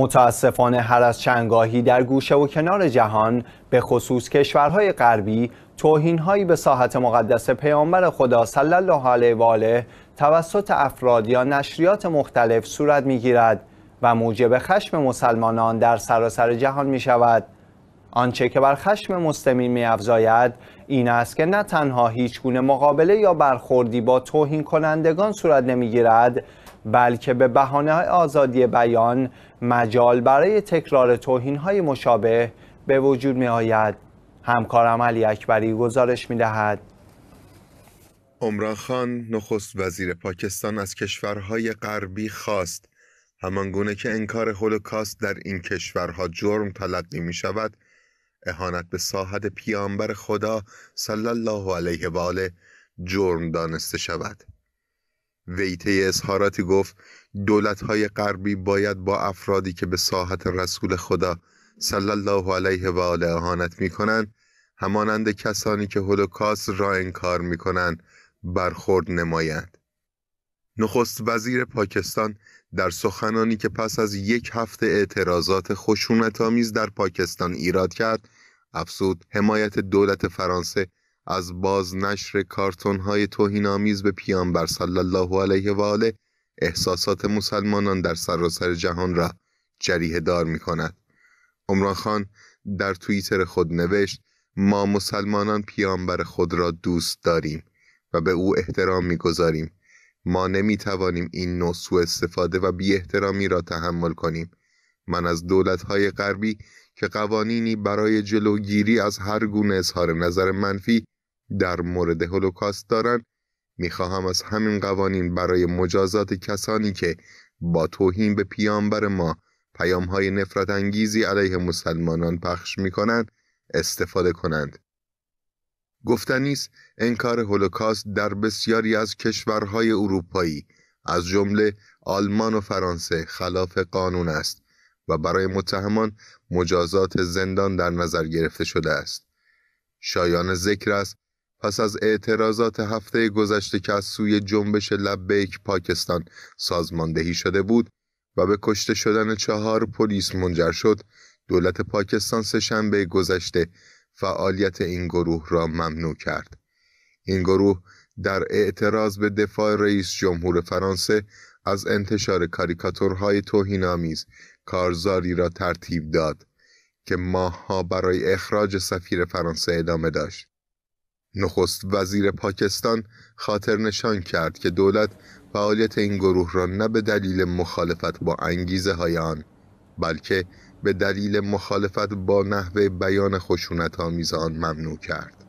متاسفانه هر از چنگاهی در گوشه و کنار جهان به خصوص کشورهای غربی توهینهایی به ساحت مقدس پیامبر خدا صلی الله علیه و آله توسط افراد یا نشریات مختلف صورت میگیرد و موجب خشم مسلمانان در سراسر جهان می شود. آنچه که بر خشم مستمین می افزاید این است که نه تنها هیچگونه مقابله یا برخوردی با توهین کنندگان صورت نمی گیرد بلکه به بهانه آزادی بیان مجال برای تکرار توهین های مشابه به وجود می آید همکارم علی اکبری گزارش می دهد عمران خان نخست وزیر پاکستان از کشورهای غربی خواست گونه که انکار هولوکاست در این کشورها جرم تلقی می شود اهانت به ساحت پیامبر خدا صلی الله علیه و آله جرم دانسته شود ویته اظهاراتی گفت های غربی باید با افرادی که به ساحت رسول خدا صلی الله علیه و آله اهانت می‌کنند همانند کسانی که هولوکاست را انکار می‌کنند برخورد نمایند نخست وزیر پاکستان در سخنانی که پس از یک هفته اعتراضات خشونت‌آمیز در پاکستان ایراد کرد افزود حمایت دولت فرانسه از بازنشر کارتون های آمیز به پیامبر صلی الله علیه و آله احساسات مسلمانان در سراسر سر جهان را جریه دار می کند. عمران خان در توییتر خود نوشت ما مسلمانان پیامبر خود را دوست داریم و به او احترام میگذاریم ما نمی توانیم این نوع سوء استفاده و بی احترامی را تحمل کنیم من از دولت های غربی که قوانینی برای جلوگیری از هر گونه اظهار نظر منفی در مورد هولوکاست دارند میخواهم از همین قوانین برای مجازات کسانی که با توهین به پیامبر ما پیام های نفرت انگیزی علیه مسلمانان پخش میکنند استفاده کنند. گفته انکار هولوکاست در بسیاری از کشورهای اروپایی از جمله آلمان و فرانسه خلاف قانون است و برای متهمان مجازات زندان در نظر گرفته شده است. شایان ذکر است پس از اعتراضات هفته گذشته که از سوی جنبش لبیک پاکستان سازماندهی شده بود و به کشته شدن چهار پلیس منجر شد دولت پاکستان شنبه گذشته فعالیت این گروه را ممنوع کرد این گروه در اعتراض به دفاع رئیس جمهور فرانسه از انتشار کاریکاتورهای توهینآمیز کارزاری را ترتیب داد که ماهها برای اخراج سفیر فرانسه ادامه داشت نخست وزیر پاکستان خاطر نشان کرد که دولت فعالیت این گروه را نه به دلیل مخالفت با انگیزه های آن بلکه به دلیل مخالفت با نحوه بیان خشونت آن ممنوع کرد